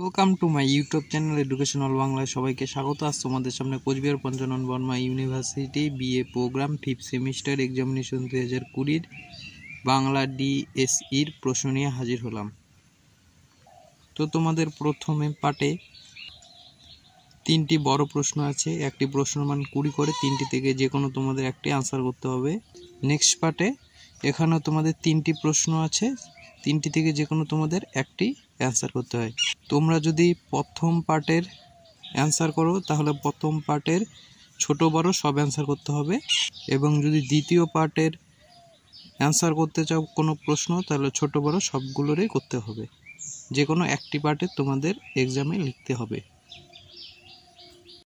welcome to my YouTube channel educational বাংলায় সবাইকে স্বাগত আজ তোমাদের সামনে Coochbehar Panchanan Barma university BA programme fifth semester examination দু হাজার কুড়ির বাংলা ডিএসইর প্রশ্ন নিয়ে হাজির হলাম তো তোমাদের প্রথমে পাটে তিনটি বড় প্রশ্ন আছে একটি প্রশ্ন মান কুড়ি করে তিনটি থেকে যে কোনো তোমাদের একটি আনসার করতে হবে নেক্সট পার্টে এখানেও তোমাদের তিনটি প্রশ্ন আছে তিনটি থেকে যে কোনো তোমাদের একটি অ্যান্সার করতে হয় তোমরা যদি প্রথম পার্টের অ্যান্সার করো তাহলে প্রথম পার্টের ছোট বড় সব অ্যান্সার করতে হবে এবং যদি দ্বিতীয় পার্টের অ্যান্সার করতে চাও কোনো প্রশ্ন তাহলে ছোট বড় সবগুলোরই করতে হবে যে কোনো একটি পার্টে তোমাদের এক্সামে লিখতে হবে